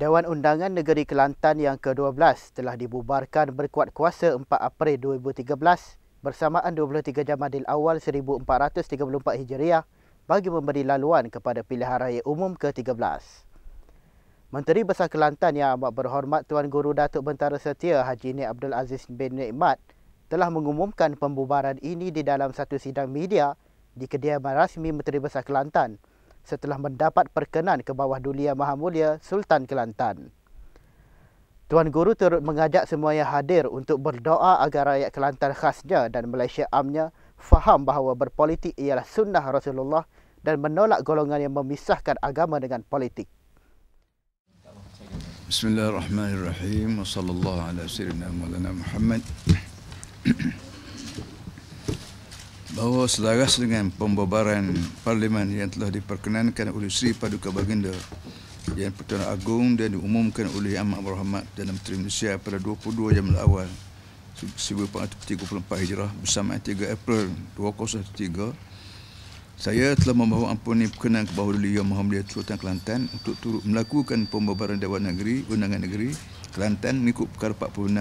Dewan Undangan Negeri Kelantan yang ke-12 telah dibubarkan berkuat kuasa 4 April 2013 bersamaan 23 Jamadil Awal 1434 Hijriah bagi memberi laluan kepada pilihan raya umum ke-13. Menteri Besar Kelantan yang amat berhormat Tuan Guru Datuk Bentara Setia Haji Nik Abdul Aziz bin Nikmat telah mengumumkan pembubaran ini di dalam satu sidang media di kediaman rasmi Menteri Besar Kelantan setelah mendapat perkenan ke bawah Dulia Maha Mulia Sultan Kelantan. Tuan Guru turut mengajak semua yang hadir untuk berdoa agar rakyat Kelantan khasnya dan Malaysia amnya faham bahawa berpolitik ialah sunnah Rasulullah dan menolak golongan yang memisahkan agama dengan politik. Bismillahirrahmanirrahim. Wassalamualaikum warahmatullahi wabarakatuh bahawa selaras dengan pembubaran parlimen yang telah diperkenankan oleh Sri Paduka Baginda yang Pertuan Agung dan diumumkan oleh Imam Abdul Rahmat dalam Menteri Malaysia pada 22 jam awal 1434 Hijrah bersama 3 April 2013 saya telah membawa ampuni perkenan ke bahawa Yang Muhammadiyah Sultan Kelantan untuk turut melakukan pembubaran Dewan Negeri, Undangan Negeri Kelantan mengikut perkara 46.2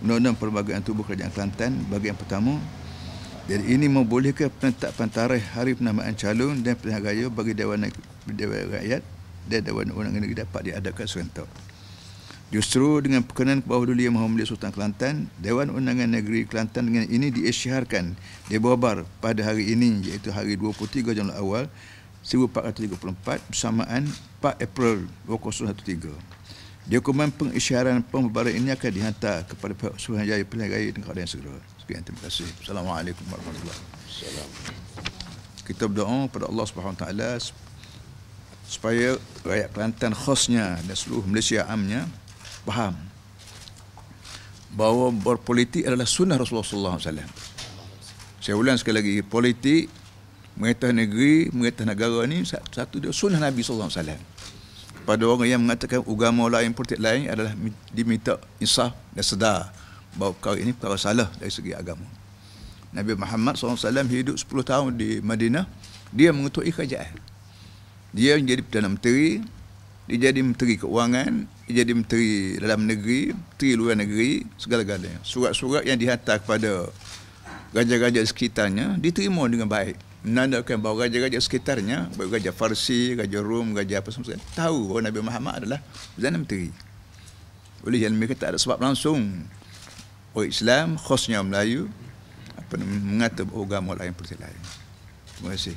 Undang-Undang Perlembagaan Tubuh Kerajaan Kelantan bagi yang pertama jadi ini membolehkan penetap pantarai hari penamaan calon dan pilihan raya bagi Dewan, Dewan Rakyat dan Dewan Undang Negeri dapat diadakan serentak. Justru dengan perkenan Yang Dulia Muhammad Sultan Kelantan, Dewan Undangan Negeri Kelantan dengan ini diisyarkan di Bobar pada hari ini iaitu hari 23 Januari awal 1434 bersamaan 4 April 2013. Dokumen pengisyaran pembebaran ini akan dihantar kepada Pihak Suruhanjaya Pilihan Raya dan Kedai Segera sikit terima kasih. Assalamualaikum warahmatullahi wabarakatuh. Kita berdoa kepada Allah Subhanahu taala supaya rakyat Kelantan khasnya dan seluruh Malaysia amnya faham bahawa berpolitik adalah sunnah Rasulullah sallallahu alaihi wasallam. Saya ulang sekali lagi, politik mengaitan negeri, mengaitan negara ini satu dia sunnah Nabi sallallahu alaihi wasallam. Pada orang yang mengatakan agama lain, politik lain adalah diminta insaf dan sedar bahawa perkara ini perkara salah dari segi agama. Nabi Muhammad SAW hidup 10 tahun di Madinah, dia mengetuai kerajaan. Dia menjadi Perdana Menteri, dia jadi Menteri Keuangan, dia jadi Menteri Dalam Negeri, Menteri Luar Negeri, segala-galanya. Surat-surat yang dihantar kepada raja-raja sekitarnya diterima dengan baik. Menandakan bahawa raja-raja sekitarnya, baik raja Farsi, raja Rom, raja apa semua, tahu bahawa Nabi Muhammad adalah Perdana Menteri. Oleh yang mereka tak ada sebab langsung orang Islam khususnya orang Melayu apa mengatur agama lain seperti lain. Terima kasih.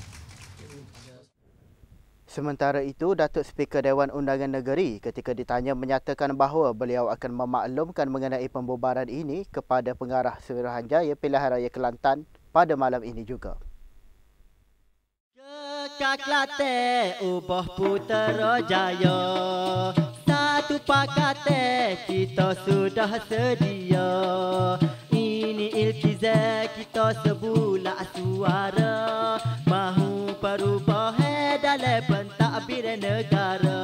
Sementara itu, Datuk Speaker Dewan Undangan Negeri ketika ditanya menyatakan bahawa beliau akan memaklumkan mengenai pembubaran ini kepada pengarah Suruhanjaya Pilihan Raya Kelantan pada malam ini juga. Kaklate ubah putera jaya Satu pakate kita sudah sedia Ini iltiza kita sebula suara Mahu perubahan dalam pentadbiran negara